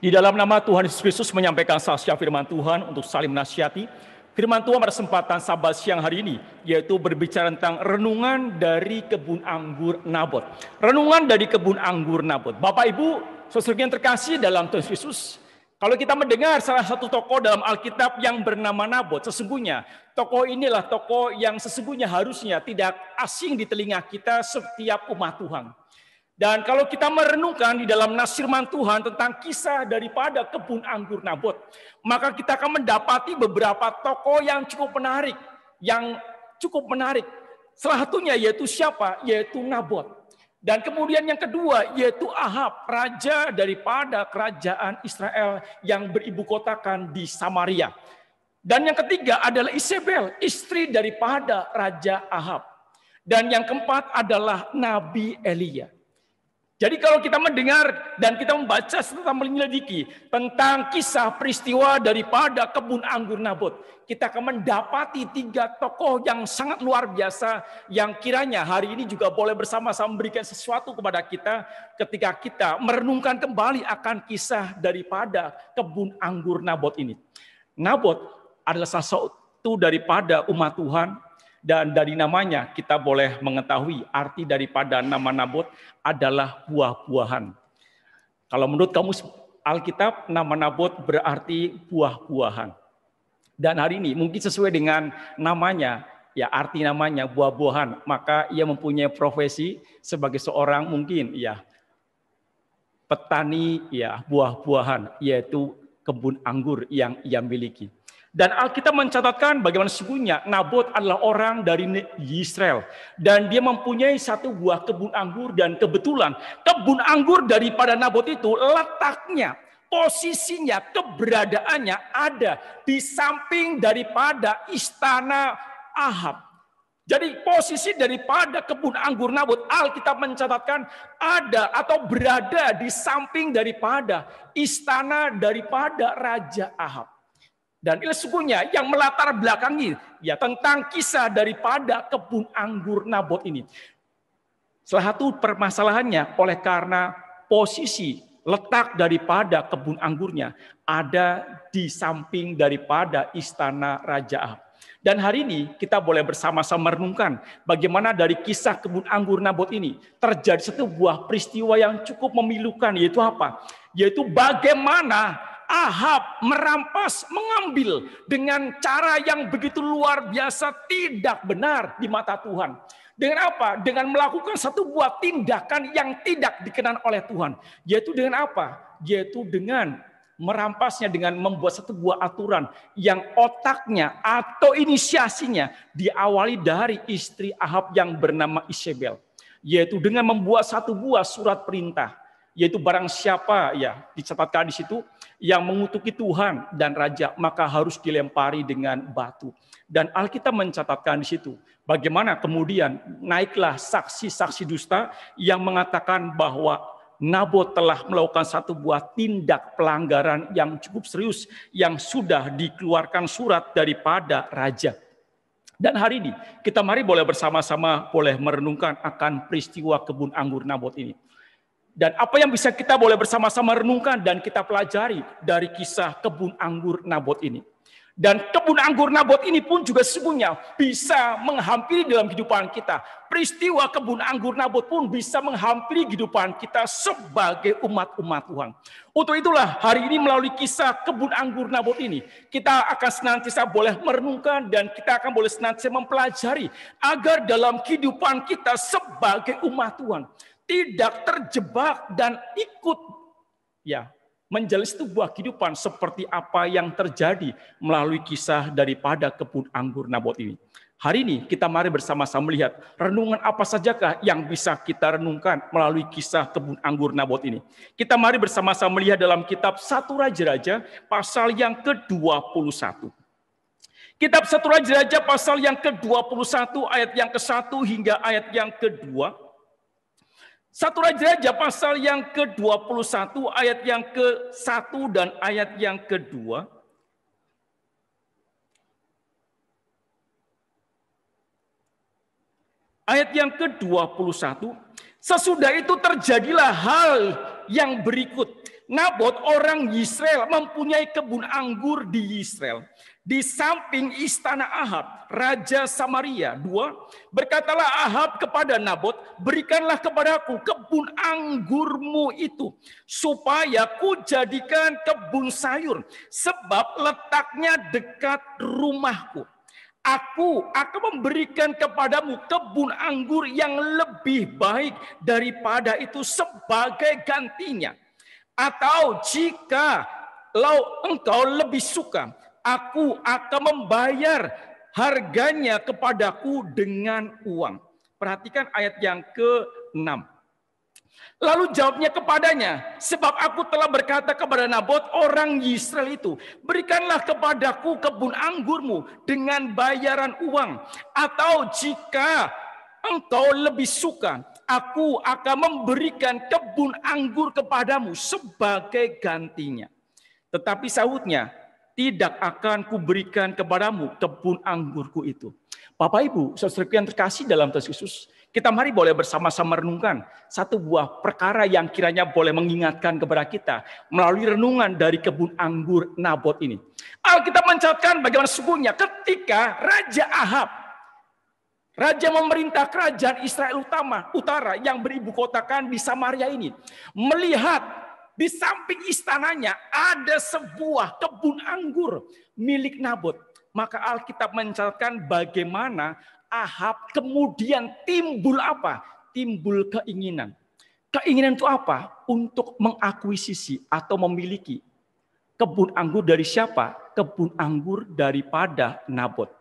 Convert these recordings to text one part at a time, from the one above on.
Di dalam nama Tuhan Yesus Kristus menyampaikan saksian firman Tuhan untuk saling menasihati. Firman Tuhan pada kesempatan sabat siang hari ini, yaitu berbicara tentang renungan dari kebun anggur Nabot. Renungan dari kebun anggur Nabot. Bapak Ibu, sesuatu yang terkasih dalam Tuhan Yesus, kalau kita mendengar salah satu tokoh dalam Alkitab yang bernama Nabot, sesungguhnya tokoh inilah tokoh yang sesungguhnya harusnya tidak asing di telinga kita setiap umat Tuhan. Dan kalau kita merenungkan di dalam nasirman Tuhan tentang kisah daripada kebun anggur Nabot, maka kita akan mendapati beberapa tokoh yang cukup menarik, yang cukup menarik. Salah satunya yaitu siapa? Yaitu Nabot. Dan kemudian yang kedua yaitu Ahab, raja daripada kerajaan Israel yang beribu kotakan di Samaria. Dan yang ketiga adalah Isabel, istri daripada Raja Ahab. Dan yang keempat adalah Nabi Elia. Jadi kalau kita mendengar dan kita membaca serta menyelidiki tentang kisah peristiwa daripada kebun anggur Nabot, kita akan mendapati tiga tokoh yang sangat luar biasa yang kiranya hari ini juga boleh bersama-sama memberikan sesuatu kepada kita ketika kita merenungkan kembali akan kisah daripada kebun anggur Nabot ini. Nabot adalah salah satu daripada umat Tuhan dan dari namanya kita boleh mengetahui arti daripada nama Nabot adalah buah-buahan. Kalau menurut kamu Alkitab, nama Nabot berarti buah-buahan. Dan hari ini mungkin sesuai dengan namanya, ya arti namanya buah-buahan, maka ia mempunyai profesi sebagai seorang mungkin ya petani ya buah-buahan yaitu kebun anggur yang ia miliki. Dan Alkitab mencatatkan bagaimana sesungguhnya Nabot adalah orang dari Israel. Dan dia mempunyai satu buah kebun anggur dan kebetulan kebun anggur daripada Nabot itu letaknya, posisinya, keberadaannya ada di samping daripada istana Ahab. Jadi posisi daripada kebun anggur Nabot, Alkitab mencatatkan ada atau berada di samping daripada istana daripada Raja Ahab. Dan ini sesungguhnya yang melatar belakangi ya tentang kisah daripada kebun anggur Nabot ini. Salah satu permasalahannya oleh karena posisi letak daripada kebun anggurnya ada di samping daripada istana Raja Ahab. Dan hari ini kita boleh bersama-sama merenungkan bagaimana dari kisah kebun anggur Nabot ini terjadi satu buah peristiwa yang cukup memilukan yaitu apa? Yaitu bagaimana Ahab merampas, mengambil dengan cara yang begitu luar biasa tidak benar di mata Tuhan. Dengan apa? Dengan melakukan satu buah tindakan yang tidak dikenan oleh Tuhan. Yaitu dengan apa? Yaitu dengan merampasnya dengan membuat satu buah aturan yang otaknya atau inisiasinya diawali dari istri Ahab yang bernama Isabel. Yaitu dengan membuat satu buah surat perintah yaitu barang siapa ya dicatatkan di situ yang mengutuki Tuhan dan raja maka harus dilempari dengan batu. Dan Alkitab mencatatkan di situ bagaimana kemudian naiklah saksi-saksi dusta yang mengatakan bahwa Nabot telah melakukan satu buah tindak pelanggaran yang cukup serius yang sudah dikeluarkan surat daripada raja. Dan hari ini kita mari boleh bersama-sama boleh merenungkan akan peristiwa kebun anggur Nabot ini. Dan apa yang bisa kita boleh bersama-sama renungkan dan kita pelajari dari kisah kebun anggur Nabot ini. Dan kebun anggur Nabot ini pun juga sesungguhnya bisa menghampiri dalam kehidupan kita. Peristiwa kebun anggur Nabot pun bisa menghampiri kehidupan kita sebagai umat-umat Tuhan. Untuk itulah hari ini melalui kisah kebun anggur Nabot ini, kita akan senantiasa boleh merenungkan dan kita akan boleh senantiasa mempelajari agar dalam kehidupan kita sebagai umat Tuhan tidak terjebak dan ikut ya menjelis sebuah kehidupan seperti apa yang terjadi melalui kisah daripada kebun anggur Nabot ini. Hari ini kita mari bersama-sama melihat renungan apa sajakah yang bisa kita renungkan melalui kisah kebun anggur Nabot ini. Kita mari bersama-sama melihat dalam kitab Satu Raja-Raja pasal yang ke-21. Kitab Satu Raja-Raja pasal yang ke-21 ayat yang ke-1 hingga ayat yang ke-2. kedua satu Raja-Raja pasal yang ke-21 ayat yang ke-1 dan ayat yang kedua. Ayat yang ke-21, sesudah itu terjadilah hal yang berikut. Nabot orang Israel mempunyai kebun anggur di Israel. Di samping istana Ahab, Raja Samaria. Dua, berkatalah Ahab kepada Nabot, berikanlah kepadaku kebun anggurmu itu, supaya ku jadikan kebun sayur, sebab letaknya dekat rumahku. Aku akan memberikan kepadamu kebun anggur yang lebih baik daripada itu sebagai gantinya. Atau jika lau engkau lebih suka aku akan membayar harganya kepadaku dengan uang. Perhatikan ayat yang ke-6. Lalu jawabnya kepadanya, sebab aku telah berkata kepada Nabot orang Israel itu, berikanlah kepadaku kebun anggurmu dengan bayaran uang. Atau jika engkau lebih suka, aku akan memberikan kebun anggur kepadamu sebagai gantinya. Tetapi sahutnya, tidak akan kuberikan kepadamu kebun anggurku itu. Bapak Ibu, saudaraku yang terkasih dalam Tuhan Yesus, kita mari boleh bersama-sama renungkan satu buah perkara yang kiranya boleh mengingatkan kepada kita melalui renungan dari kebun anggur Nabot ini. Alkitab mencatatkan bagaimana sungguhnya ketika Raja Ahab, Raja memerintah kerajaan Israel utama, utara yang beribu kotakan di Samaria ini, melihat di samping istananya ada sebuah kebun anggur milik Nabot. Maka Alkitab mencatatkan bagaimana Ahab kemudian timbul apa? Timbul keinginan. Keinginan itu apa? Untuk mengakuisisi atau memiliki kebun anggur dari siapa? Kebun anggur daripada Nabot.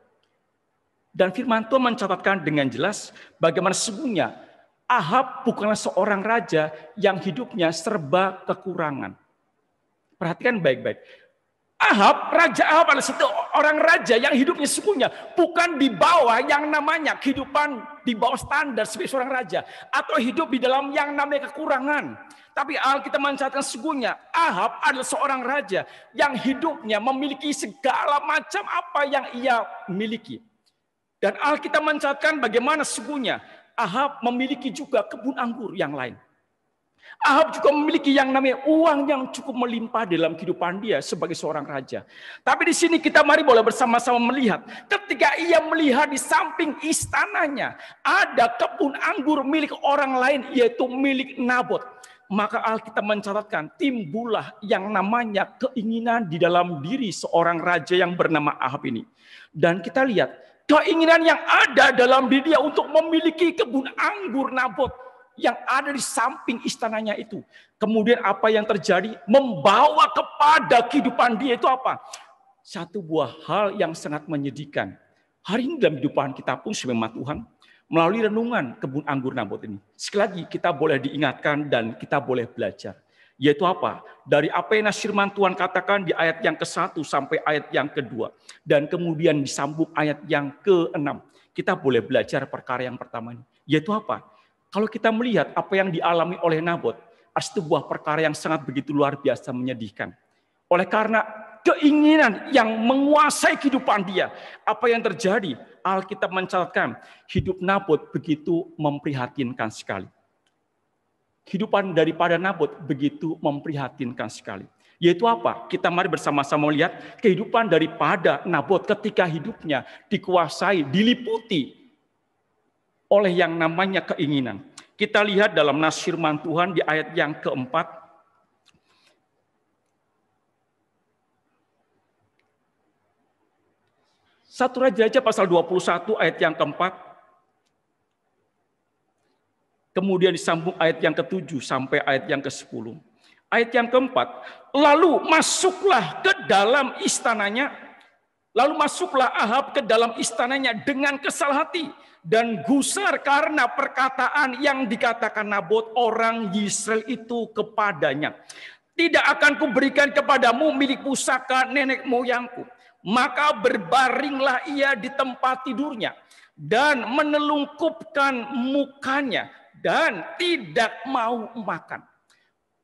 Dan firman Tuhan mencatatkan dengan jelas bagaimana sesungguhnya Ahab bukanlah seorang raja yang hidupnya serba kekurangan. Perhatikan baik-baik. Ahab, Raja Ahab adalah satu orang raja yang hidupnya sukunya bukan di bawah yang namanya kehidupan di bawah standar sebagai seorang raja atau hidup di dalam yang namanya kekurangan. Tapi Alkitab mencatatkan sukunya. Ahab adalah seorang raja yang hidupnya memiliki segala macam apa yang ia miliki. Dan Alkitab mencatatkan bagaimana sukunya. Ahab memiliki juga kebun anggur yang lain. Ahab juga memiliki yang namanya uang yang cukup melimpah dalam kehidupan dia sebagai seorang raja. Tapi di sini kita mari boleh bersama-sama melihat ketika ia melihat di samping istananya ada kebun anggur milik orang lain yaitu milik Nabot. Maka Alkitab mencatatkan timbullah yang namanya keinginan di dalam diri seorang raja yang bernama Ahab ini. Dan kita lihat keinginan yang ada dalam diri dia untuk memiliki kebun anggur Nabot yang ada di samping istananya itu. Kemudian apa yang terjadi? Membawa kepada kehidupan dia itu apa? Satu buah hal yang sangat menyedihkan. Hari ini dalam kehidupan kita pun sebenarnya Tuhan melalui renungan kebun anggur Nabot ini. Sekali lagi kita boleh diingatkan dan kita boleh belajar. Yaitu apa? Dari apa yang firman Tuhan katakan di ayat yang ke-1 sampai ayat yang kedua. Dan kemudian disambung ayat yang ke-6. Kita boleh belajar perkara yang pertama ini. Yaitu apa? Kalau kita melihat apa yang dialami oleh Nabot, itu sebuah perkara yang sangat begitu luar biasa menyedihkan. Oleh karena keinginan yang menguasai kehidupan dia, apa yang terjadi? Alkitab mencatatkan hidup Nabot begitu memprihatinkan sekali kehidupan daripada Nabot begitu memprihatinkan sekali. Yaitu apa? Kita mari bersama-sama melihat kehidupan daripada Nabot ketika hidupnya dikuasai, diliputi oleh yang namanya keinginan. Kita lihat dalam nas firman Tuhan di ayat yang keempat. Satu Raja-Raja pasal 21 ayat yang keempat Kemudian disambung ayat yang ketujuh sampai ayat yang ke-10. Ayat yang keempat, lalu masuklah ke dalam istananya, lalu masuklah Ahab ke dalam istananya dengan kesal hati dan gusar karena perkataan yang dikatakan Nabot orang Yisrael itu kepadanya. Tidak akan kuberikan kepadamu milik pusaka nenek moyangku. Maka berbaringlah ia di tempat tidurnya dan menelungkupkan mukanya dan tidak mau makan.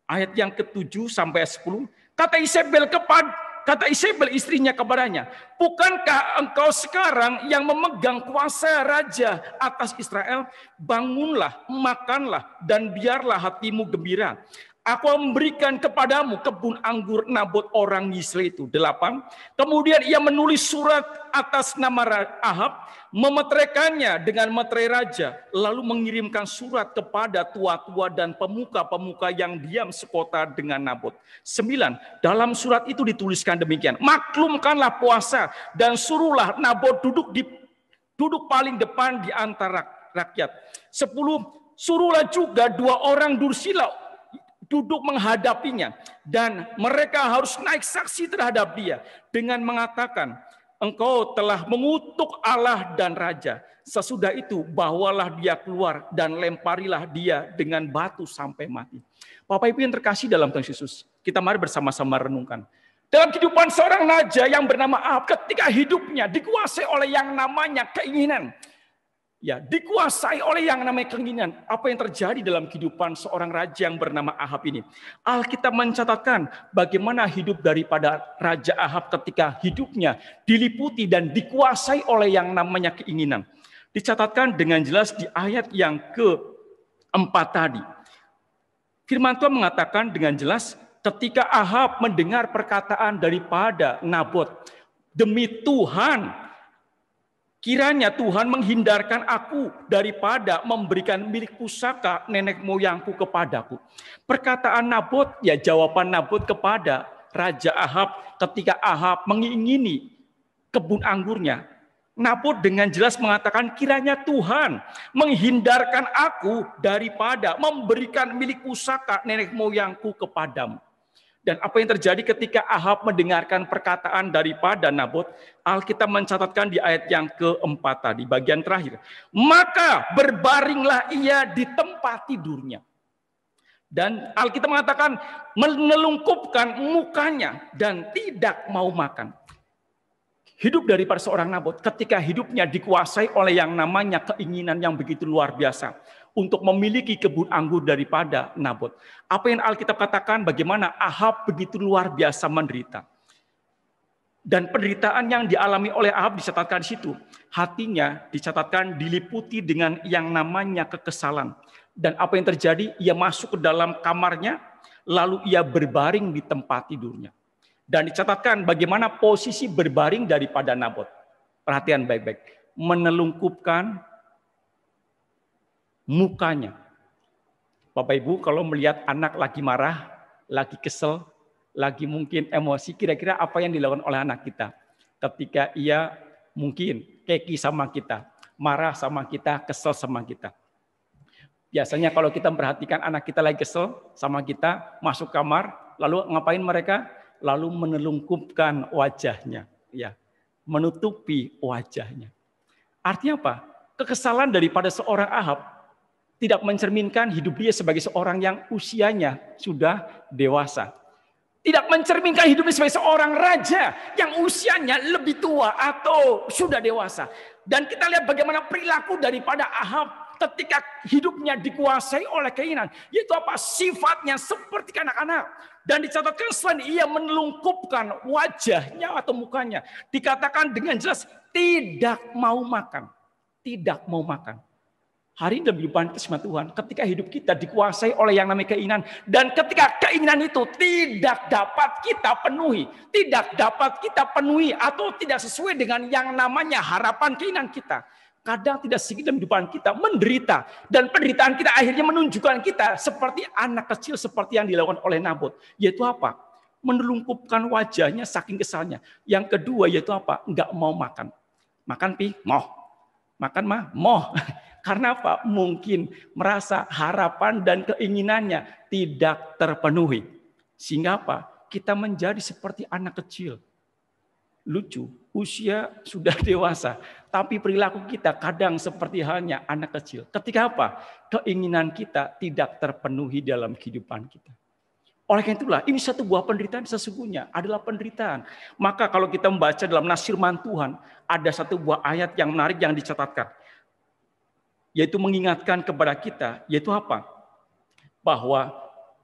Ayat yang ke-7 sampai 10, kata Isabel kepada kata Isabel istrinya kepadanya, "Bukankah engkau sekarang yang memegang kuasa raja atas Israel? Bangunlah, makanlah dan biarlah hatimu gembira. Aku memberikan kepadamu kebun anggur Nabot orang Yisrael itu. Delapan. Kemudian ia menulis surat atas nama Ahab, memetrekannya dengan meterai raja, lalu mengirimkan surat kepada tua-tua dan pemuka-pemuka yang diam sekota dengan Nabot. Sembilan. Dalam surat itu dituliskan demikian. Maklumkanlah puasa dan suruhlah Nabot duduk di duduk paling depan di antara rakyat. Sepuluh. Suruhlah juga dua orang dursila duduk menghadapinya dan mereka harus naik saksi terhadap dia dengan mengatakan engkau telah mengutuk Allah dan raja sesudah itu bawalah dia keluar dan lemparilah dia dengan batu sampai mati Bapak Ibu yang terkasih dalam Tuhan Yesus kita mari bersama-sama renungkan dalam kehidupan seorang raja yang bernama Ahab ketika hidupnya dikuasai oleh yang namanya keinginan ya dikuasai oleh yang namanya keinginan. Apa yang terjadi dalam kehidupan seorang raja yang bernama Ahab ini? Alkitab mencatatkan bagaimana hidup daripada raja Ahab ketika hidupnya diliputi dan dikuasai oleh yang namanya keinginan. Dicatatkan dengan jelas di ayat yang keempat tadi. Firman Tuhan mengatakan dengan jelas ketika Ahab mendengar perkataan daripada Nabot, demi Tuhan Kiranya Tuhan menghindarkan aku daripada memberikan milik pusaka nenek moyangku kepadaku. Perkataan Nabot, ya jawaban Nabot kepada Raja Ahab ketika Ahab mengingini kebun anggurnya. Nabot dengan jelas mengatakan kiranya Tuhan menghindarkan aku daripada memberikan milik pusaka nenek moyangku kepadamu. Dan apa yang terjadi ketika Ahab mendengarkan perkataan daripada Nabot, Alkitab mencatatkan di ayat yang keempat tadi, bagian terakhir. Maka berbaringlah ia di tempat tidurnya. Dan Alkitab mengatakan menelungkupkan mukanya dan tidak mau makan. Hidup daripada seorang Nabot ketika hidupnya dikuasai oleh yang namanya keinginan yang begitu luar biasa untuk memiliki kebun anggur daripada Nabot. Apa yang Alkitab katakan bagaimana Ahab begitu luar biasa menderita. Dan penderitaan yang dialami oleh Ahab dicatatkan di situ. Hatinya dicatatkan diliputi dengan yang namanya kekesalan. Dan apa yang terjadi? Ia masuk ke dalam kamarnya, lalu ia berbaring di tempat tidurnya. Dan dicatatkan bagaimana posisi berbaring daripada Nabot. Perhatian baik-baik. Menelungkupkan mukanya. Bapak Ibu kalau melihat anak lagi marah, lagi kesel, lagi mungkin emosi, kira-kira apa yang dilakukan oleh anak kita? Ketika ia mungkin keki sama kita, marah sama kita, kesel sama kita. Biasanya kalau kita memperhatikan anak kita lagi kesel sama kita, masuk kamar, lalu ngapain mereka? Lalu menelungkupkan wajahnya, ya, menutupi wajahnya. Artinya apa? Kekesalan daripada seorang Ahab tidak mencerminkan hidup dia sebagai seorang yang usianya sudah dewasa. Tidak mencerminkan hidupnya sebagai seorang raja yang usianya lebih tua atau sudah dewasa. Dan kita lihat bagaimana perilaku daripada Ahab ketika hidupnya dikuasai oleh keinginan. Yaitu apa? Sifatnya seperti anak-anak. Dan dicatatkan selain ia menelungkupkan wajahnya atau mukanya. Dikatakan dengan jelas tidak mau makan. Tidak mau makan. Hari demi depan banyak sama Tuhan. Ketika hidup kita dikuasai oleh yang namanya keinginan. Dan ketika keinginan itu tidak dapat kita penuhi. Tidak dapat kita penuhi atau tidak sesuai dengan yang namanya harapan keinginan kita. Kadang tidak sedikit dalam kehidupan kita menderita. Dan penderitaan kita akhirnya menunjukkan kita seperti anak kecil seperti yang dilakukan oleh Nabot. Yaitu apa? Menelungkupkan wajahnya saking kesalnya. Yang kedua yaitu apa? Enggak mau makan. Makan pi, mau. Makan mah, mau Karena apa? Mungkin merasa harapan dan keinginannya tidak terpenuhi. Sehingga apa? Kita menjadi seperti anak kecil. Lucu, usia sudah dewasa, tapi perilaku kita kadang seperti halnya anak kecil. Ketika apa? Keinginan kita tidak terpenuhi dalam kehidupan kita. Oleh karena itulah, ini satu buah penderitaan sesungguhnya adalah penderitaan. Maka kalau kita membaca dalam nasirman Tuhan, ada satu buah ayat yang menarik yang dicatatkan yaitu mengingatkan kepada kita, yaitu apa? Bahwa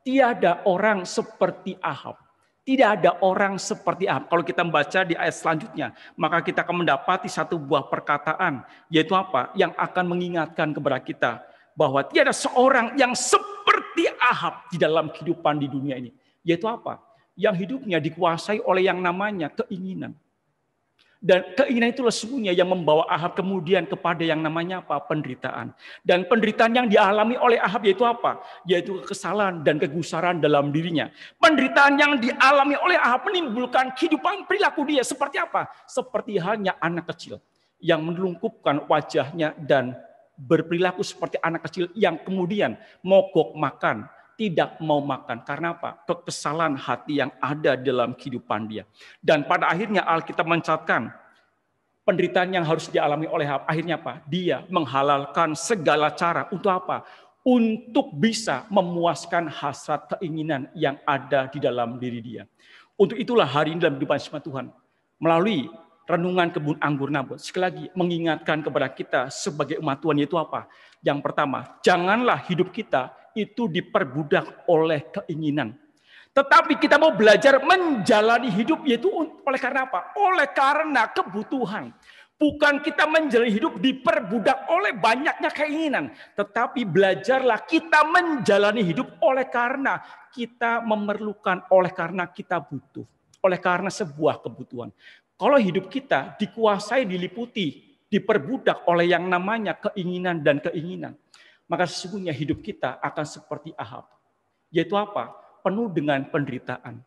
tiada orang seperti Ahab. Tidak ada orang seperti Ahab. Kalau kita membaca di ayat selanjutnya, maka kita akan mendapati satu buah perkataan, yaitu apa? Yang akan mengingatkan kepada kita bahwa tiada seorang yang seperti Ahab di dalam kehidupan di dunia ini. Yaitu apa? Yang hidupnya dikuasai oleh yang namanya keinginan dan keinginan itulah sesungguhnya yang membawa Ahab kemudian kepada yang namanya apa? Penderitaan. Dan penderitaan yang dialami oleh Ahab yaitu apa? Yaitu kesalahan dan kegusaran dalam dirinya. Penderitaan yang dialami oleh Ahab menimbulkan kehidupan perilaku dia. Seperti apa? Seperti hanya anak kecil yang menelungkupkan wajahnya dan berperilaku seperti anak kecil yang kemudian mogok makan tidak mau makan. Karena apa? Kekesalan hati yang ada dalam kehidupan dia. Dan pada akhirnya Alkitab mencatatkan penderitaan yang harus dialami oleh akhirnya apa? Dia menghalalkan segala cara untuk apa? Untuk bisa memuaskan hasrat keinginan yang ada di dalam diri dia. Untuk itulah hari ini dalam kehidupan semua Tuhan melalui renungan kebun anggur nabut. Sekali lagi mengingatkan kepada kita sebagai umat Tuhan yaitu apa? Yang pertama, janganlah hidup kita itu diperbudak oleh keinginan. Tetapi kita mau belajar menjalani hidup yaitu oleh karena apa? Oleh karena kebutuhan. Bukan kita menjalani hidup diperbudak oleh banyaknya keinginan. Tetapi belajarlah kita menjalani hidup oleh karena kita memerlukan, oleh karena kita butuh. Oleh karena sebuah kebutuhan. Kalau hidup kita dikuasai, diliputi, diperbudak oleh yang namanya keinginan dan keinginan maka sesungguhnya hidup kita akan seperti Ahab. Yaitu apa? Penuh dengan penderitaan.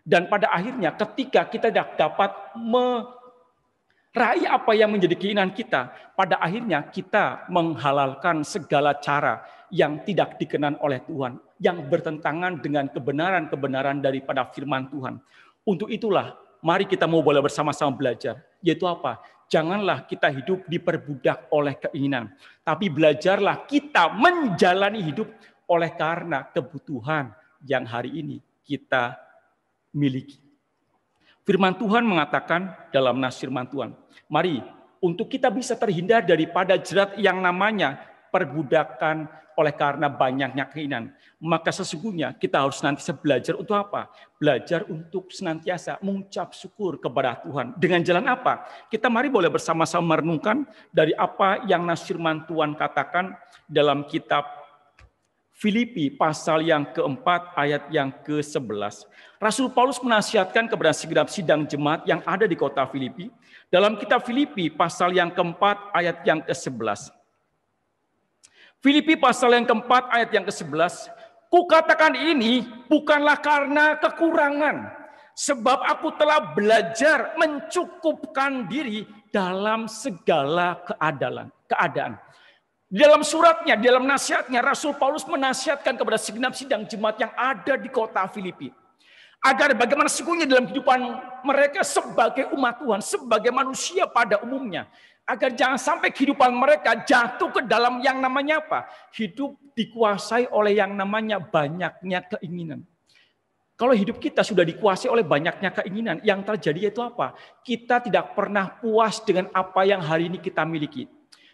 Dan pada akhirnya ketika kita tidak dapat meraih apa yang menjadi keinginan kita, pada akhirnya kita menghalalkan segala cara yang tidak dikenan oleh Tuhan, yang bertentangan dengan kebenaran-kebenaran daripada firman Tuhan. Untuk itulah mari kita mau boleh bersama-sama belajar, yaitu apa? janganlah kita hidup diperbudak oleh keinginan, tapi belajarlah kita menjalani hidup oleh karena kebutuhan yang hari ini kita miliki. Firman Tuhan mengatakan dalam Nasir firman Tuhan, mari untuk kita bisa terhindar daripada jerat yang namanya perbudakan oleh karena banyaknya keinginan. Maka sesungguhnya kita harus nanti belajar untuk apa? Belajar untuk senantiasa mengucap syukur kepada Tuhan. Dengan jalan apa? Kita mari boleh bersama-sama merenungkan dari apa yang nasirman Tuhan katakan dalam kitab Filipi pasal yang keempat ayat yang ke-11. Rasul Paulus menasihatkan kepada segenap sidang jemaat yang ada di kota Filipi. Dalam kitab Filipi pasal yang keempat ayat yang ke-11. Filipi pasal yang keempat ayat yang ke-11, kukatakan ini bukanlah karena kekurangan, sebab aku telah belajar mencukupkan diri dalam segala keadaan. keadaan. Di dalam suratnya, di dalam nasihatnya, Rasul Paulus menasihatkan kepada segenap sidang jemaat yang ada di kota Filipi. Agar bagaimana sesungguhnya dalam kehidupan mereka sebagai umat Tuhan, sebagai manusia pada umumnya agar jangan sampai kehidupan mereka jatuh ke dalam yang namanya apa? Hidup dikuasai oleh yang namanya banyaknya keinginan. Kalau hidup kita sudah dikuasai oleh banyaknya keinginan, yang terjadi itu apa? Kita tidak pernah puas dengan apa yang hari ini kita miliki.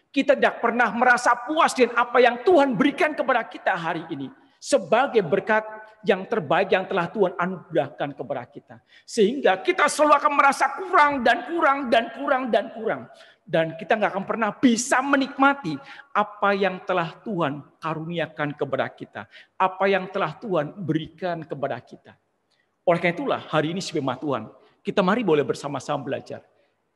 Kita tidak pernah merasa puas dengan apa yang Tuhan berikan kepada kita hari ini sebagai berkat yang terbaik yang telah Tuhan anugerahkan kepada kita. Sehingga kita selalu akan merasa kurang dan kurang dan kurang dan kurang dan kita nggak akan pernah bisa menikmati apa yang telah Tuhan karuniakan kepada kita, apa yang telah Tuhan berikan kepada kita. Oleh karena itulah hari ini sebema Tuhan, kita mari boleh bersama-sama belajar.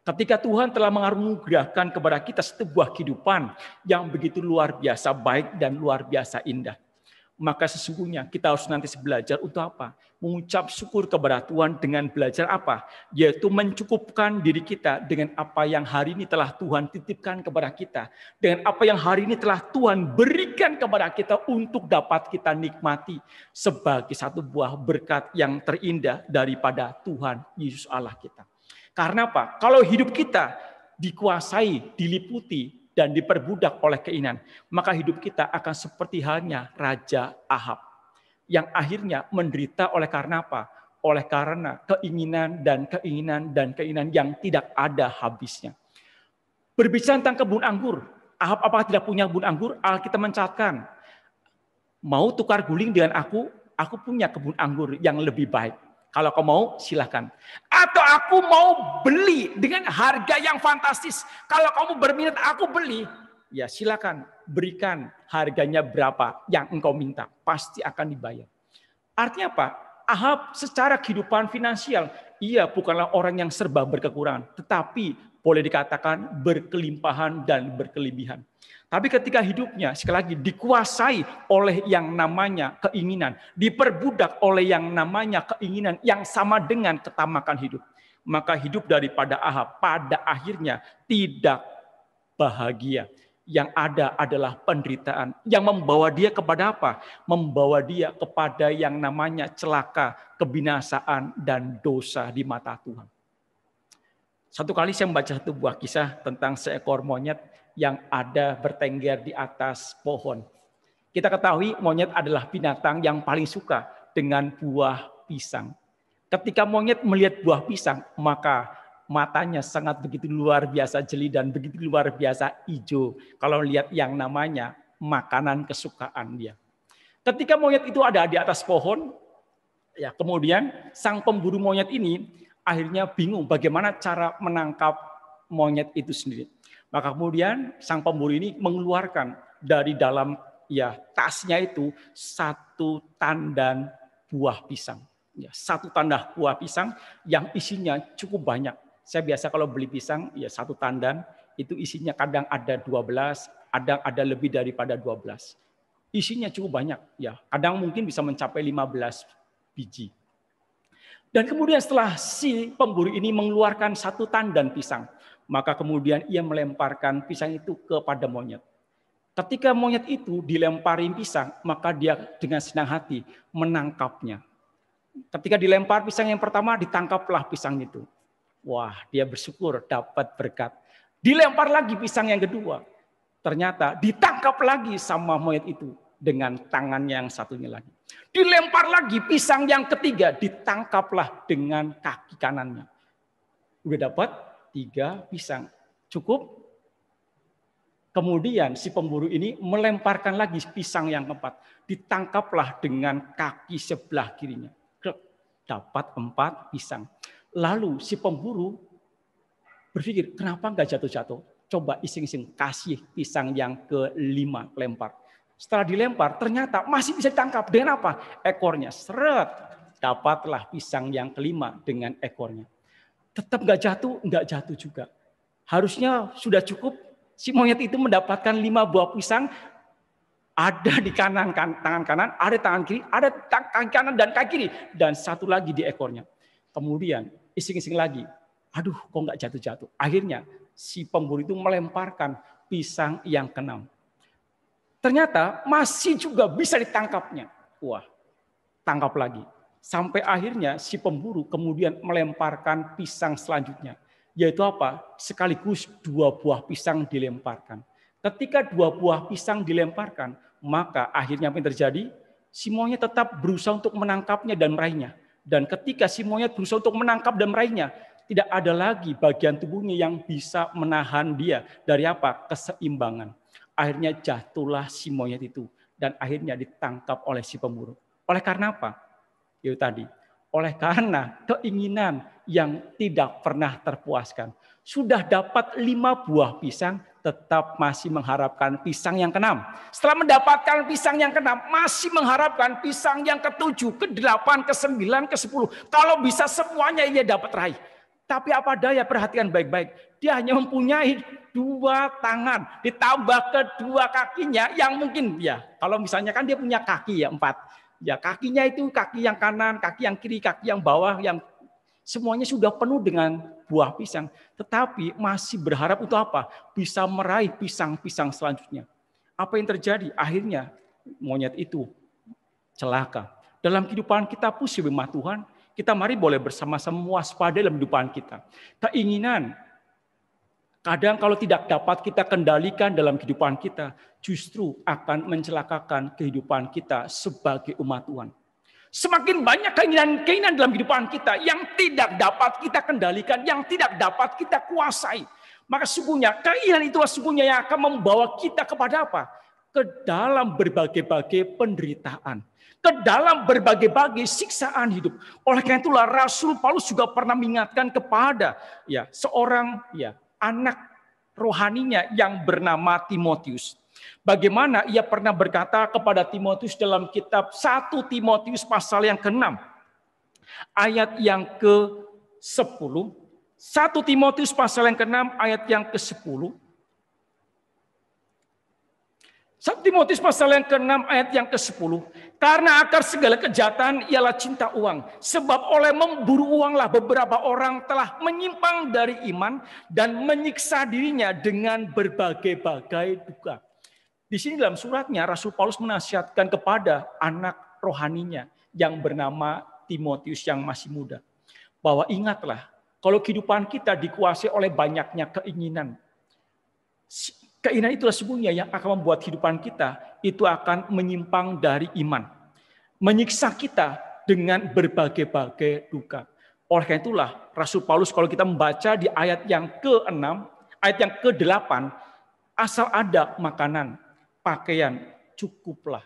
Ketika Tuhan telah mengarungkan kepada kita sebuah kehidupan yang begitu luar biasa baik dan luar biasa indah maka sesungguhnya kita harus nanti belajar untuk apa? Mengucap syukur kepada Tuhan dengan belajar apa? Yaitu mencukupkan diri kita dengan apa yang hari ini telah Tuhan titipkan kepada kita. Dengan apa yang hari ini telah Tuhan berikan kepada kita untuk dapat kita nikmati sebagai satu buah berkat yang terindah daripada Tuhan Yesus Allah kita. Karena apa? Kalau hidup kita dikuasai, diliputi dan diperbudak oleh keinginan, maka hidup kita akan seperti halnya Raja Ahab yang akhirnya menderita oleh karena apa? Oleh karena keinginan dan keinginan dan keinginan yang tidak ada habisnya. Berbicara tentang kebun anggur, Ahab apakah tidak punya kebun anggur? Alkitab mencatatkan, mau tukar guling dengan aku, aku punya kebun anggur yang lebih baik. Kalau kau mau, silahkan. Atau aku mau beli dengan harga yang fantastis. Kalau kamu berminat, aku beli. Ya silahkan, berikan harganya berapa yang engkau minta. Pasti akan dibayar. Artinya apa? Ahab secara kehidupan finansial, ia bukanlah orang yang serba berkekurangan. Tetapi boleh dikatakan berkelimpahan dan berkelebihan. Tapi ketika hidupnya sekali lagi dikuasai oleh yang namanya keinginan, diperbudak oleh yang namanya keinginan yang sama dengan ketamakan hidup, maka hidup daripada Ahab pada akhirnya tidak bahagia. Yang ada adalah penderitaan yang membawa dia kepada apa? Membawa dia kepada yang namanya celaka, kebinasaan dan dosa di mata Tuhan. Satu kali saya membaca satu buah kisah tentang seekor monyet yang ada bertengger di atas pohon. Kita ketahui monyet adalah binatang yang paling suka dengan buah pisang. Ketika monyet melihat buah pisang, maka matanya sangat begitu luar biasa jeli dan begitu luar biasa hijau. Kalau lihat yang namanya makanan kesukaan dia. Ketika monyet itu ada di atas pohon, ya kemudian sang pemburu monyet ini akhirnya bingung bagaimana cara menangkap monyet itu sendiri. Maka kemudian sang pemburu ini mengeluarkan dari dalam ya tasnya itu satu tandan buah pisang. Ya, satu tandan buah pisang yang isinya cukup banyak. Saya biasa kalau beli pisang ya satu tandan itu isinya kadang ada 12, kadang ada lebih daripada 12. Isinya cukup banyak ya. Kadang mungkin bisa mencapai 15 biji. Dan kemudian setelah si pemburu ini mengeluarkan satu tandan pisang, maka kemudian ia melemparkan pisang itu kepada monyet. Ketika monyet itu dilemparin pisang, maka dia dengan senang hati menangkapnya. Ketika dilempar pisang yang pertama, ditangkaplah pisang itu. Wah, dia bersyukur dapat berkat. Dilempar lagi pisang yang kedua. Ternyata ditangkap lagi sama monyet itu dengan tangan yang satunya lagi. Dilempar lagi pisang yang ketiga, ditangkaplah dengan kaki kanannya. Udah dapat tiga pisang. Cukup. Kemudian si pemburu ini melemparkan lagi pisang yang keempat. Ditangkaplah dengan kaki sebelah kirinya. Dapat empat pisang. Lalu si pemburu berpikir, kenapa nggak jatuh-jatuh? Coba iseng-iseng kasih pisang yang kelima lempar. Setelah dilempar, ternyata masih bisa ditangkap. Dengan apa? Ekornya. Seret. Dapatlah pisang yang kelima dengan ekornya tetap nggak jatuh, nggak jatuh juga. Harusnya sudah cukup si monyet itu mendapatkan lima buah pisang ada di kanan kan, tangan kanan, ada di tangan kiri, ada tangan kanan dan kaki kiri dan satu lagi di ekornya. Kemudian ising-ising lagi, aduh kok nggak jatuh-jatuh. Akhirnya si pemburu itu melemparkan pisang yang keenam. Ternyata masih juga bisa ditangkapnya. Wah, tangkap lagi Sampai akhirnya si pemburu kemudian melemparkan pisang selanjutnya. Yaitu apa? Sekaligus dua buah pisang dilemparkan. Ketika dua buah pisang dilemparkan, maka akhirnya apa yang terjadi? Si monyet tetap berusaha untuk menangkapnya dan meraihnya. Dan ketika si monyet berusaha untuk menangkap dan meraihnya, tidak ada lagi bagian tubuhnya yang bisa menahan dia dari apa? Keseimbangan. Akhirnya jatuhlah si monyet itu dan akhirnya ditangkap oleh si pemburu. Oleh karena apa? itu tadi. Oleh karena keinginan yang tidak pernah terpuaskan. Sudah dapat lima buah pisang, tetap masih mengharapkan pisang yang keenam. Setelah mendapatkan pisang yang keenam, masih mengharapkan pisang yang ketujuh, ke delapan, ke sembilan, ke sepuluh. Kalau bisa semuanya ia dapat raih. Tapi apa daya perhatian baik-baik. Dia hanya mempunyai dua tangan ditambah kedua kakinya yang mungkin ya. Kalau misalnya kan dia punya kaki ya empat. Ya kakinya itu kaki yang kanan, kaki yang kiri, kaki yang bawah, yang semuanya sudah penuh dengan buah pisang. Tetapi masih berharap untuk apa? Bisa meraih pisang-pisang selanjutnya. Apa yang terjadi? Akhirnya monyet itu celaka. Dalam kehidupan kita pun sebelum Tuhan, kita mari boleh bersama-sama waspada dalam kehidupan kita. Keinginan Kadang kalau tidak dapat kita kendalikan dalam kehidupan kita, justru akan mencelakakan kehidupan kita sebagai umat Tuhan. Semakin banyak keinginan-keinginan dalam kehidupan kita yang tidak dapat kita kendalikan, yang tidak dapat kita kuasai. Maka sungguhnya keinginan itu sungguhnya yang akan membawa kita kepada apa? Ke dalam berbagai-bagai penderitaan. Ke dalam berbagai-bagai siksaan hidup. Oleh karena itulah Rasul Paulus juga pernah mengingatkan kepada ya seorang ya anak rohaninya yang bernama Timotius. Bagaimana ia pernah berkata kepada Timotius dalam kitab 1 Timotius pasal yang ke-6 ayat yang ke-10 1 Timotius pasal yang ke-6 ayat yang ke-10 1 Timotius pasal yang ke-6 ayat yang ke-10 karena akar segala kejahatan ialah cinta uang. Sebab oleh memburu uanglah beberapa orang telah menyimpang dari iman dan menyiksa dirinya dengan berbagai-bagai duka. Di sini dalam suratnya Rasul Paulus menasihatkan kepada anak rohaninya yang bernama Timotius yang masih muda. Bahwa ingatlah kalau kehidupan kita dikuasai oleh banyaknya keinginan. Keinginan itulah sebenarnya yang akan membuat kehidupan kita itu akan menyimpang dari iman. Menyiksa kita dengan berbagai-bagai duka. Oleh karena itulah Rasul Paulus kalau kita membaca di ayat yang ke-6, ayat yang ke-8, asal ada makanan, pakaian, cukuplah.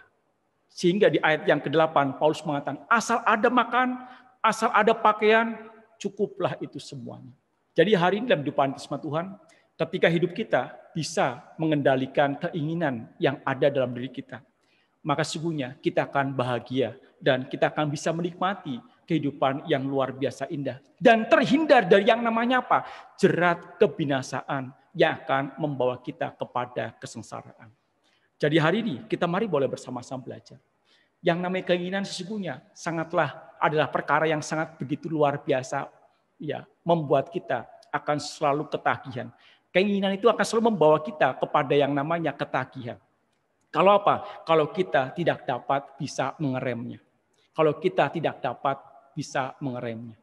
Sehingga di ayat yang ke-8 Paulus mengatakan, asal ada makan, asal ada pakaian, cukuplah itu semuanya. Jadi hari ini dalam depan Tuhan, ketika hidup kita bisa mengendalikan keinginan yang ada dalam diri kita, maka sesungguhnya kita akan bahagia dan kita akan bisa menikmati kehidupan yang luar biasa indah dan terhindar dari yang namanya apa? jerat kebinasaan yang akan membawa kita kepada kesengsaraan. Jadi hari ini kita mari boleh bersama-sama belajar. Yang namanya keinginan sesungguhnya sangatlah adalah perkara yang sangat begitu luar biasa ya membuat kita akan selalu ketagihan. Keinginan itu akan selalu membawa kita kepada yang namanya ketagihan. Kalau apa? Kalau kita tidak dapat bisa mengeremnya. Kalau kita tidak dapat bisa mengeremnya.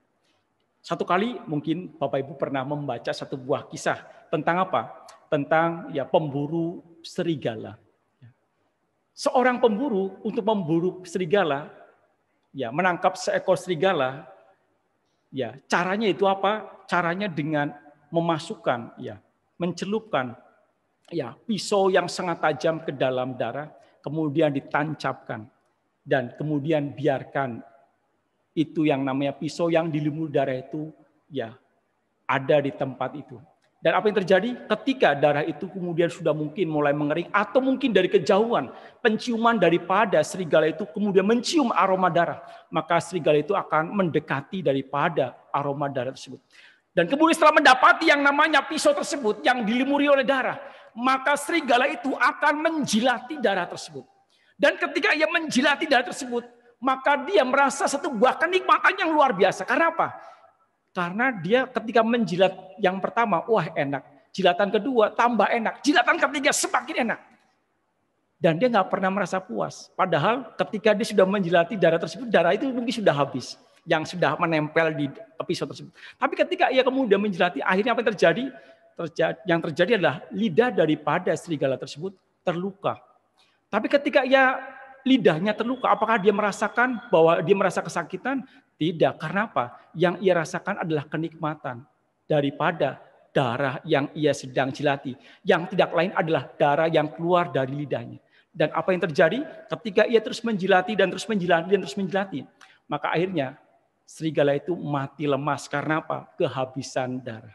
Satu kali mungkin Bapak Ibu pernah membaca satu buah kisah tentang apa? Tentang ya pemburu serigala. Seorang pemburu untuk memburu serigala, ya menangkap seekor serigala, ya caranya itu apa? Caranya dengan memasukkan ya mencelupkan ya pisau yang sangat tajam ke dalam darah, kemudian ditancapkan dan kemudian biarkan itu yang namanya pisau yang dilumur darah itu ya ada di tempat itu. Dan apa yang terjadi ketika darah itu kemudian sudah mungkin mulai mengering atau mungkin dari kejauhan penciuman daripada serigala itu kemudian mencium aroma darah, maka serigala itu akan mendekati daripada aroma darah tersebut. Dan kemudian setelah mendapati yang namanya pisau tersebut yang dilimuri oleh darah, maka serigala itu akan menjilati darah tersebut. Dan ketika ia menjilati darah tersebut, maka dia merasa satu buah kenikmatan yang luar biasa. Karena apa? Karena dia ketika menjilat yang pertama, wah enak. Jilatan kedua tambah enak. Jilatan ketiga semakin enak. Dan dia nggak pernah merasa puas. Padahal ketika dia sudah menjilati darah tersebut, darah itu mungkin sudah habis yang sudah menempel di pisau tersebut. Tapi ketika ia kemudian menjelati, akhirnya apa yang terjadi? terjadi yang terjadi adalah lidah daripada serigala tersebut terluka. Tapi ketika ia lidahnya terluka, apakah dia merasakan bahwa dia merasa kesakitan? Tidak. Karena apa? Yang ia rasakan adalah kenikmatan daripada darah yang ia sedang jelati. Yang tidak lain adalah darah yang keluar dari lidahnya. Dan apa yang terjadi ketika ia terus menjilati dan terus menjilati dan terus menjilati? Maka akhirnya serigala itu mati lemas karena apa? Kehabisan darah.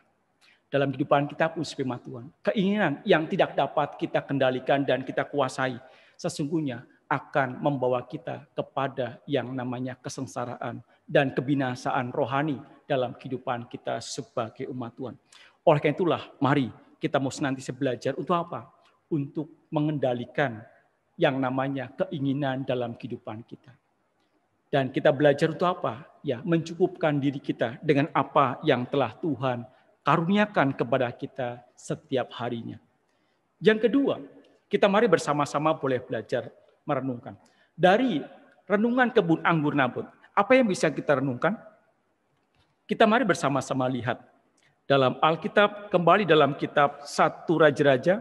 Dalam kehidupan kita pun firman Tuhan. Keinginan yang tidak dapat kita kendalikan dan kita kuasai sesungguhnya akan membawa kita kepada yang namanya kesengsaraan dan kebinasaan rohani dalam kehidupan kita sebagai umat Tuhan. Oleh karena itulah mari kita mau senantiasa belajar untuk apa? Untuk mengendalikan yang namanya keinginan dalam kehidupan kita. Dan kita belajar untuk apa? Ya, mencukupkan diri kita dengan apa yang telah Tuhan karuniakan kepada kita setiap harinya. Yang kedua, kita mari bersama-sama boleh belajar merenungkan. Dari renungan kebun anggur namun apa yang bisa kita renungkan? Kita mari bersama-sama lihat dalam Alkitab, kembali dalam kitab satu Raja-Raja,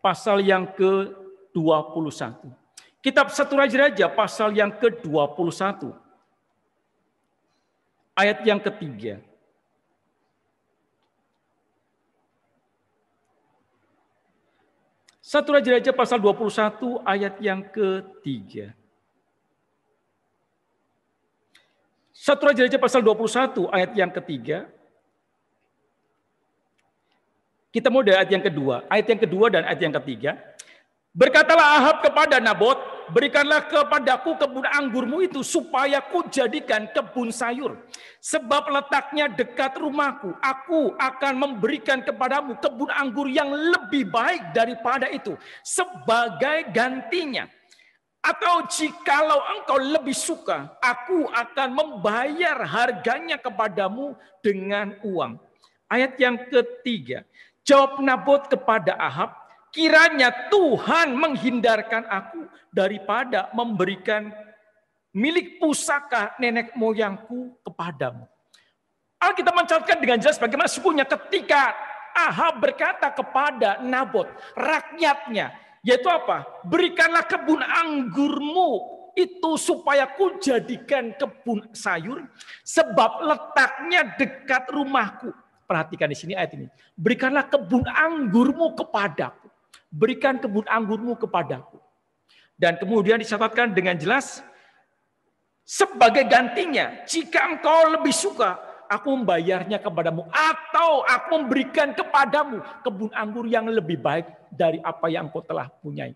pasal yang ke-21. Kitab Satu Raja-Raja pasal yang ke-21. Ayat yang ketiga. Satu Raja-Raja pasal 21 ayat yang ketiga. Satu Raja-Raja pasal 21 ayat yang ketiga. Kita mau dari ayat yang kedua. Ayat yang kedua dan ayat yang ketiga. Berkatalah Ahab kepada Nabot, berikanlah kepadaku kebun anggurmu itu supaya ku jadikan kebun sayur. Sebab letaknya dekat rumahku, aku akan memberikan kepadamu kebun anggur yang lebih baik daripada itu sebagai gantinya. Atau jikalau engkau lebih suka, aku akan membayar harganya kepadamu dengan uang. Ayat yang ketiga, jawab Nabot kepada Ahab, Kiranya Tuhan menghindarkan aku daripada memberikan milik pusaka nenek moyangku kepadamu. Alkitab mencatatkan dengan jelas bagaimana sukunya ketika Ahab berkata kepada Nabot, rakyatnya, yaitu apa? Berikanlah kebun anggurmu itu supaya ku jadikan kebun sayur sebab letaknya dekat rumahku. Perhatikan di sini ayat ini. Berikanlah kebun anggurmu kepadaku berikan kebun anggurmu kepadaku. Dan kemudian dicatatkan dengan jelas, sebagai gantinya, jika engkau lebih suka, aku membayarnya kepadamu. Atau aku memberikan kepadamu kebun anggur yang lebih baik dari apa yang engkau telah punyai.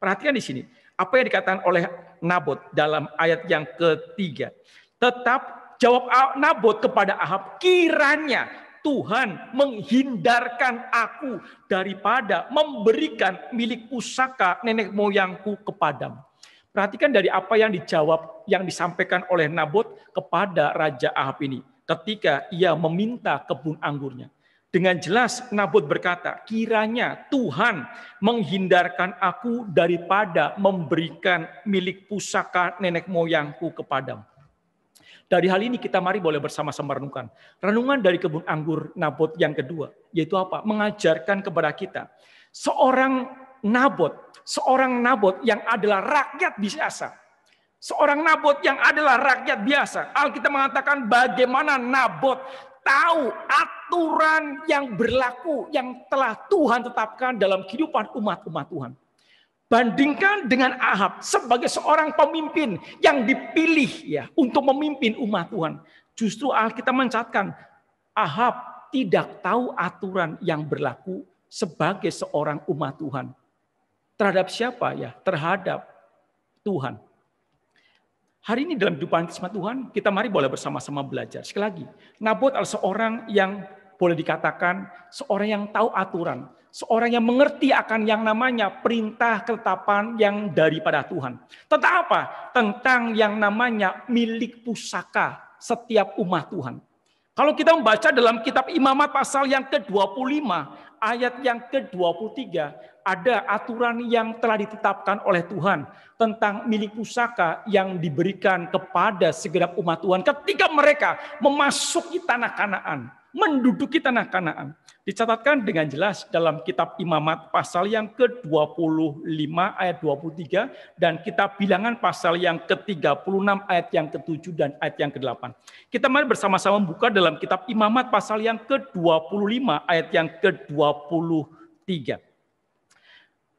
Perhatikan di sini, apa yang dikatakan oleh Nabot dalam ayat yang ketiga. Tetap jawab Nabot kepada Ahab, kiranya Tuhan menghindarkan aku daripada memberikan milik pusaka nenek moyangku kepadamu. Perhatikan dari apa yang dijawab, yang disampaikan oleh Nabot kepada Raja Ahab ini. Ketika ia meminta kebun anggurnya. Dengan jelas Nabot berkata, kiranya Tuhan menghindarkan aku daripada memberikan milik pusaka nenek moyangku kepadamu. Dari hal ini kita mari boleh bersama-sama renungkan. Renungan dari kebun anggur Nabot yang kedua, yaitu apa? Mengajarkan kepada kita. Seorang Nabot, seorang Nabot yang adalah rakyat biasa. Seorang Nabot yang adalah rakyat biasa. Alkitab mengatakan bagaimana Nabot tahu aturan yang berlaku yang telah Tuhan tetapkan dalam kehidupan umat-umat Tuhan. Bandingkan dengan Ahab sebagai seorang pemimpin yang dipilih ya untuk memimpin umat Tuhan. Justru kita mencatatkan Ahab tidak tahu aturan yang berlaku sebagai seorang umat Tuhan. Terhadap siapa ya? Terhadap Tuhan. Hari ini dalam kehidupan kisma Tuhan, kita mari boleh bersama-sama belajar. Sekali lagi, Nabot adalah seorang yang boleh dikatakan seorang yang tahu aturan seorang yang mengerti akan yang namanya perintah ketetapan yang daripada Tuhan. Tentang apa? Tentang yang namanya milik pusaka setiap umat Tuhan. Kalau kita membaca dalam kitab Imamat pasal yang ke-25 ayat yang ke-23 ada aturan yang telah ditetapkan oleh Tuhan tentang milik pusaka yang diberikan kepada segenap umat Tuhan ketika mereka memasuki tanah Kanaan, menduduki tanah Kanaan. Dicatatkan dengan jelas dalam kitab Imamat pasal yang ke-25 ayat 23 dan kitab Bilangan pasal yang ke-36 ayat yang ke-7 dan ayat yang ke-8. Kita mari bersama-sama buka dalam kitab Imamat pasal yang ke-25 ayat yang ke-23.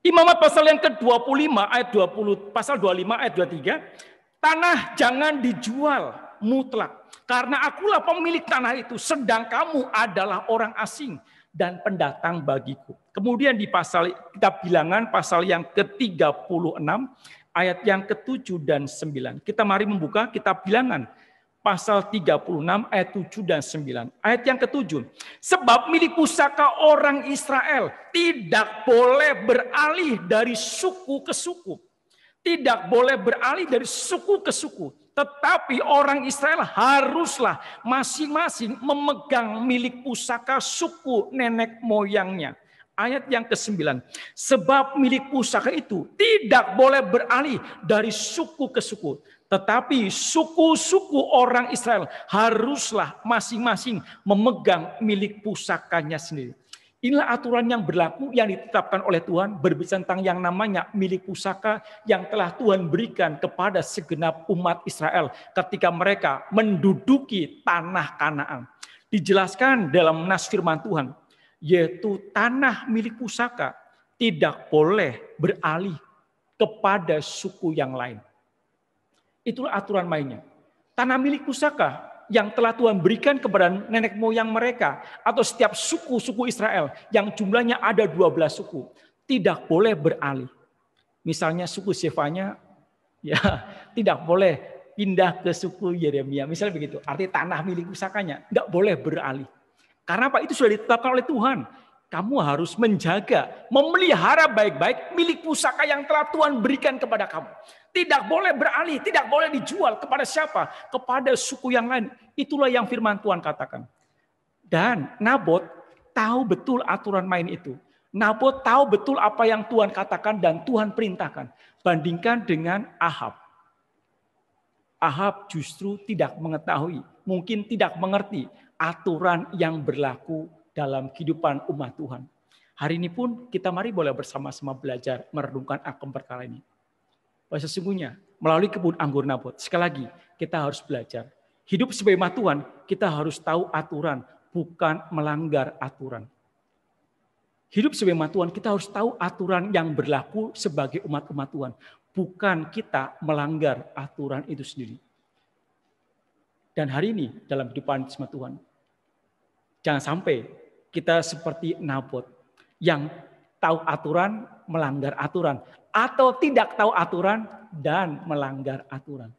Imamat pasal yang ke-25 ayat 20 pasal 25 ayat 23 tanah jangan dijual mutlak. Karena akulah pemilik tanah itu, sedang kamu adalah orang asing dan pendatang bagiku. Kemudian di pasal kitab bilangan pasal yang ke-36 ayat yang ke-7 dan 9. Kita mari membuka kitab bilangan pasal 36 ayat 7 dan 9. Ayat yang ke-7. Sebab milik pusaka orang Israel tidak boleh beralih dari suku ke suku. Tidak boleh beralih dari suku ke suku tetapi orang Israel haruslah masing-masing memegang milik pusaka suku nenek moyangnya. Ayat yang ke-9. Sebab milik pusaka itu tidak boleh beralih dari suku ke suku. Tetapi suku-suku orang Israel haruslah masing-masing memegang milik pusakanya sendiri. Inilah aturan yang berlaku yang ditetapkan oleh Tuhan berbicara tentang yang namanya milik pusaka yang telah Tuhan berikan kepada segenap umat Israel ketika mereka menduduki tanah Kanaan. Dijelaskan dalam nas firman Tuhan, yaitu tanah milik pusaka tidak boleh beralih kepada suku yang lain. Itulah aturan mainnya. Tanah milik pusaka yang telah Tuhan berikan kepada nenek moyang mereka atau setiap suku-suku Israel yang jumlahnya ada 12 suku tidak boleh beralih. Misalnya suku Sefanya ya tidak boleh pindah ke suku Yeremia. Misalnya begitu. Arti tanah milik pusakanya tidak boleh beralih. Karena apa? Itu sudah ditetapkan oleh Tuhan kamu harus menjaga, memelihara baik-baik milik pusaka yang telah Tuhan berikan kepada kamu. Tidak boleh beralih, tidak boleh dijual kepada siapa? Kepada suku yang lain. Itulah yang firman Tuhan katakan. Dan Nabot tahu betul aturan main itu. Nabot tahu betul apa yang Tuhan katakan dan Tuhan perintahkan. Bandingkan dengan Ahab. Ahab justru tidak mengetahui, mungkin tidak mengerti aturan yang berlaku dalam kehidupan umat Tuhan. Hari ini pun kita mari boleh bersama-sama belajar merenungkan akan perkara ini. Bahwa sesungguhnya melalui kebun anggur Nabot, sekali lagi kita harus belajar. Hidup sebagai umat Tuhan, kita harus tahu aturan, bukan melanggar aturan. Hidup sebagai umat Tuhan, kita harus tahu aturan yang berlaku sebagai umat-umat Tuhan. Bukan kita melanggar aturan itu sendiri. Dan hari ini dalam kehidupan umat Tuhan, jangan sampai kita seperti Nabot yang tahu aturan, melanggar aturan. Atau tidak tahu aturan dan melanggar aturan.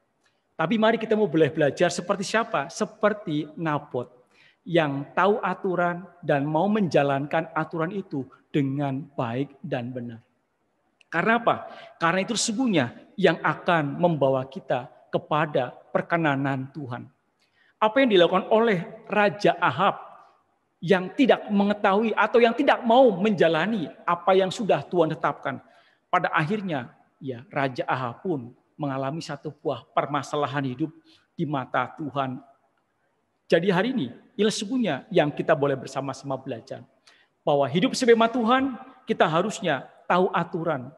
Tapi mari kita mau boleh belajar seperti siapa? Seperti Nabot yang tahu aturan dan mau menjalankan aturan itu dengan baik dan benar. Karena apa? Karena itu sesungguhnya yang akan membawa kita kepada perkenanan Tuhan. Apa yang dilakukan oleh Raja Ahab yang tidak mengetahui atau yang tidak mau menjalani apa yang sudah Tuhan tetapkan. Pada akhirnya, ya Raja Ahab pun mengalami satu buah permasalahan hidup di mata Tuhan. Jadi hari ini, inilah sesungguhnya yang kita boleh bersama-sama belajar. Bahwa hidup sebema Tuhan, kita harusnya tahu aturan,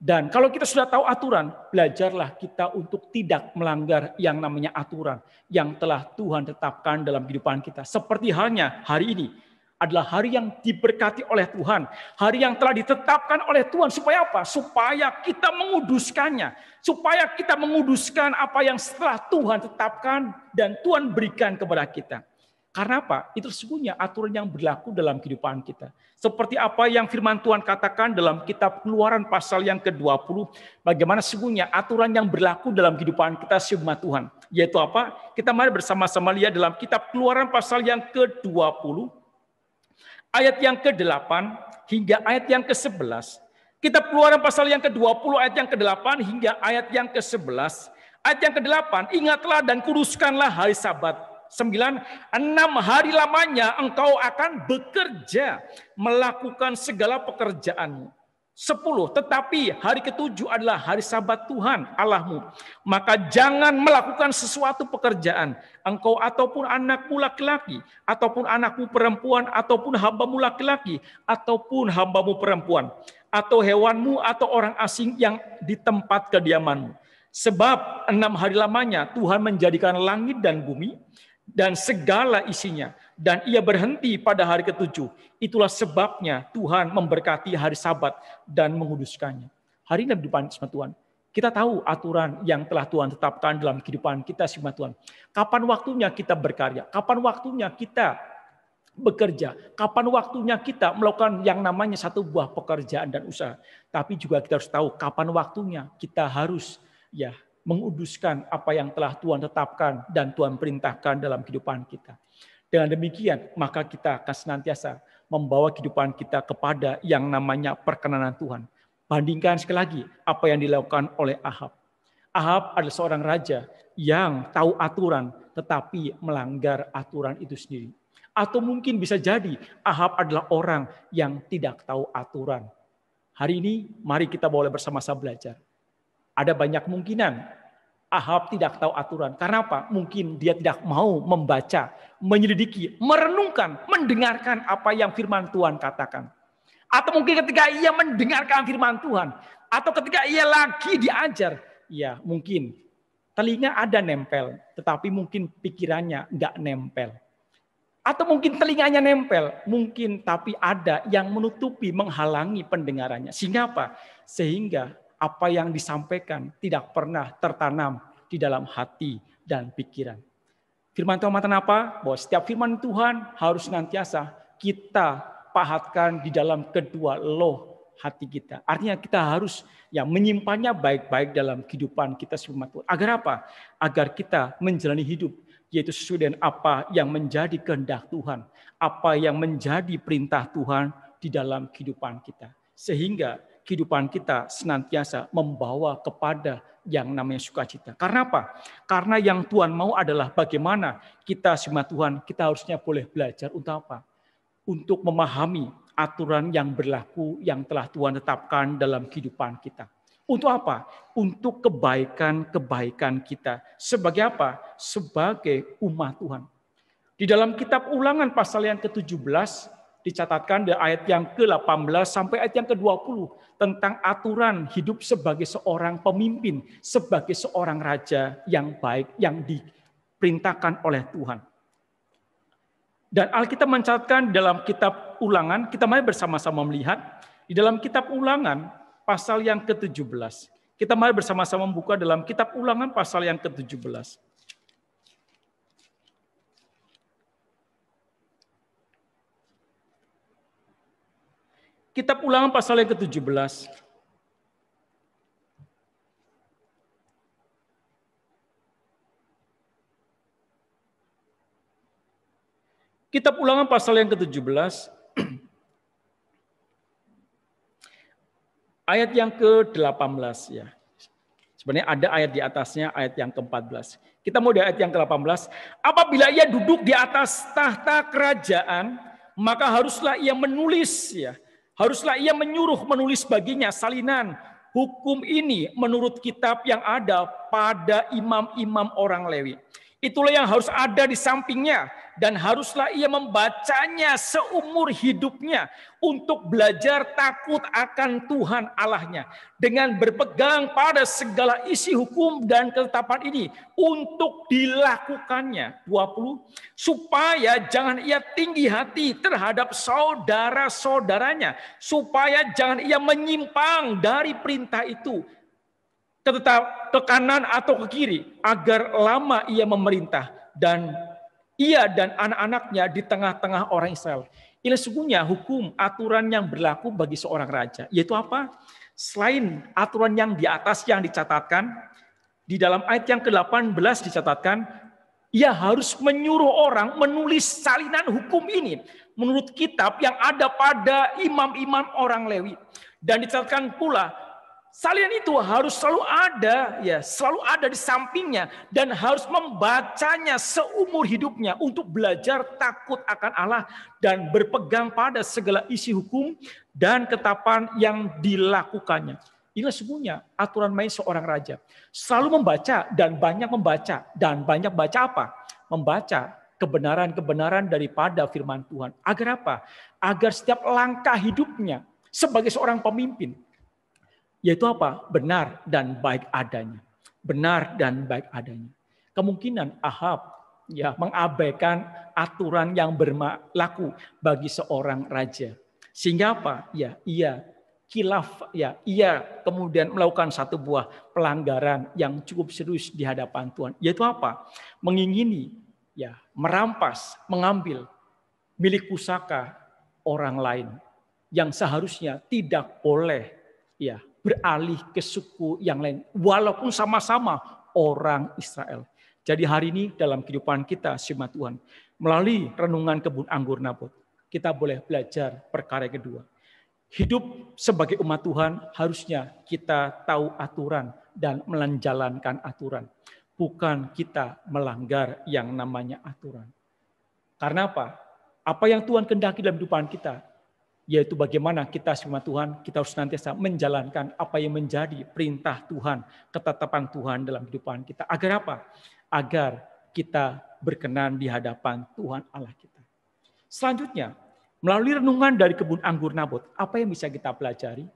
dan kalau kita sudah tahu aturan, belajarlah kita untuk tidak melanggar yang namanya aturan yang telah Tuhan tetapkan dalam kehidupan kita. Seperti halnya hari ini adalah hari yang diberkati oleh Tuhan, hari yang telah ditetapkan oleh Tuhan supaya apa? Supaya kita menguduskannya, supaya kita menguduskan apa yang setelah Tuhan tetapkan dan Tuhan berikan kepada kita. Karena apa? Itu sesungguhnya aturan yang berlaku dalam kehidupan kita. Seperti apa yang firman Tuhan katakan dalam kitab keluaran pasal yang ke-20, bagaimana sesungguhnya aturan yang berlaku dalam kehidupan kita sebuah Tuhan. Yaitu apa? Kita mari bersama-sama lihat dalam kitab keluaran pasal yang ke-20, ayat yang ke-8 hingga ayat yang ke-11. Kitab keluaran pasal yang ke-20, ayat yang ke-8 hingga ayat yang ke-11. Ayat yang ke-8, ingatlah dan kuruskanlah hari sabat 9. Enam hari lamanya engkau akan bekerja melakukan segala pekerjaanmu. 10. Tetapi hari ketujuh adalah hari sabat Tuhan Allahmu. Maka jangan melakukan sesuatu pekerjaan. Engkau ataupun anakmu laki-laki, ataupun anakmu perempuan, ataupun hambamu laki-laki, ataupun hambamu perempuan, atau hewanmu, atau orang asing yang di tempat kediamanmu. Sebab enam hari lamanya Tuhan menjadikan langit dan bumi, dan segala isinya. Dan ia berhenti pada hari ketujuh. Itulah sebabnya Tuhan memberkati hari sabat dan menguduskannya. Hari ini depan sama Tuhan. Kita tahu aturan yang telah Tuhan tetapkan dalam kehidupan kita sama Tuhan. Kapan waktunya kita berkarya? Kapan waktunya kita bekerja? Kapan waktunya kita melakukan yang namanya satu buah pekerjaan dan usaha? Tapi juga kita harus tahu kapan waktunya kita harus ya menguduskan apa yang telah Tuhan tetapkan dan Tuhan perintahkan dalam kehidupan kita. Dengan demikian, maka kita akan senantiasa membawa kehidupan kita kepada yang namanya perkenanan Tuhan. Bandingkan sekali lagi apa yang dilakukan oleh Ahab. Ahab adalah seorang raja yang tahu aturan tetapi melanggar aturan itu sendiri. Atau mungkin bisa jadi Ahab adalah orang yang tidak tahu aturan. Hari ini mari kita boleh bersama-sama belajar ada banyak kemungkinan Ahab tidak tahu aturan. Karena apa? Mungkin dia tidak mau membaca, menyelidiki, merenungkan, mendengarkan apa yang firman Tuhan katakan. Atau mungkin ketika ia mendengarkan firman Tuhan, atau ketika ia lagi diajar, ya mungkin telinga ada nempel, tetapi mungkin pikirannya nggak nempel. Atau mungkin telinganya nempel, mungkin tapi ada yang menutupi, menghalangi pendengarannya. Sehingga apa? Sehingga apa yang disampaikan tidak pernah tertanam di dalam hati dan pikiran. Firman Tuhan mengatakan apa? Bahwa setiap firman Tuhan harus nantiasa kita pahatkan di dalam kedua loh hati kita. Artinya kita harus ya menyimpannya baik-baik dalam kehidupan kita semua Tuhan. Agar apa? Agar kita menjalani hidup yaitu sesuai dengan apa yang menjadi kehendak Tuhan, apa yang menjadi perintah Tuhan di dalam kehidupan kita. Sehingga kehidupan kita senantiasa membawa kepada yang namanya sukacita. Karena apa? Karena yang Tuhan mau adalah bagaimana kita semua Tuhan, kita harusnya boleh belajar untuk apa? Untuk memahami aturan yang berlaku yang telah Tuhan tetapkan dalam kehidupan kita. Untuk apa? Untuk kebaikan-kebaikan kita. Sebagai apa? Sebagai umat Tuhan. Di dalam kitab ulangan pasal yang ke-17, dicatatkan di ayat yang ke-18 sampai ayat yang ke-20 tentang aturan hidup sebagai seorang pemimpin, sebagai seorang raja yang baik yang diperintahkan oleh Tuhan. Dan Alkitab mencatatkan dalam kitab Ulangan, kita mari bersama-sama melihat di dalam kitab Ulangan pasal yang ke-17. Kita mari bersama-sama membuka dalam kitab Ulangan pasal yang ke-17. Kitab Ulangan pasal yang ke-17. Kitab Ulangan pasal yang ke-17 ayat yang ke-18 ya. Sebenarnya ada ayat di atasnya, ayat yang ke-14. Kita mau di ayat yang ke-18. Apabila ia duduk di atas tahta kerajaan, maka haruslah ia menulis ya Haruslah ia menyuruh menulis baginya salinan hukum ini menurut kitab yang ada pada imam-imam orang Lewi. Itulah yang harus ada di sampingnya dan haruslah ia membacanya seumur hidupnya untuk belajar takut akan Tuhan Allahnya dengan berpegang pada segala isi hukum dan ketetapan ini untuk dilakukannya 20 supaya jangan ia tinggi hati terhadap saudara-saudaranya supaya jangan ia menyimpang dari perintah itu tetap ke kanan atau ke kiri agar lama ia memerintah dan ia dan anak-anaknya di tengah-tengah orang Israel. Ini sesungguhnya hukum aturan yang berlaku bagi seorang raja. Yaitu apa? Selain aturan yang di atas yang dicatatkan, di dalam ayat yang ke-18 dicatatkan, ia harus menyuruh orang menulis salinan hukum ini menurut kitab yang ada pada imam-imam orang Lewi. Dan dicatatkan pula Salinan itu harus selalu ada, ya, selalu ada di sampingnya dan harus membacanya seumur hidupnya untuk belajar takut akan Allah dan berpegang pada segala isi hukum dan ketapan yang dilakukannya. Inilah sesungguhnya aturan main seorang raja. Selalu membaca dan banyak membaca dan banyak baca apa? Membaca kebenaran-kebenaran daripada firman Tuhan. Agar apa? Agar setiap langkah hidupnya sebagai seorang pemimpin yaitu apa? Benar dan baik adanya. Benar dan baik adanya. Kemungkinan Ahab ya mengabaikan aturan yang berlaku bagi seorang raja. Sehingga apa? Ya, ia kilaf ya, ia kemudian melakukan satu buah pelanggaran yang cukup serius di hadapan Tuhan. Yaitu apa? Mengingini ya, merampas, mengambil milik pusaka orang lain yang seharusnya tidak boleh ya beralih ke suku yang lain. Walaupun sama-sama orang Israel. Jadi hari ini dalam kehidupan kita, Sima Tuhan, melalui renungan kebun anggur Nabot, kita boleh belajar perkara kedua. Hidup sebagai umat Tuhan harusnya kita tahu aturan dan menjalankan aturan. Bukan kita melanggar yang namanya aturan. Karena apa? Apa yang Tuhan kendaki dalam kehidupan kita, yaitu bagaimana kita semua Tuhan, kita harus senantiasa menjalankan apa yang menjadi perintah Tuhan, ketetapan Tuhan dalam kehidupan kita. Agar apa? Agar kita berkenan di hadapan Tuhan Allah kita. Selanjutnya, melalui renungan dari kebun anggur Nabot, apa yang bisa kita pelajari?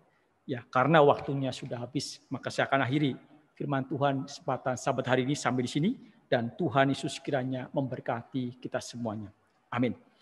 Ya, karena waktunya sudah habis, maka saya akan akhiri firman Tuhan kesempatan sahabat hari ini sampai di sini dan Tuhan Yesus kiranya memberkati kita semuanya. Amin.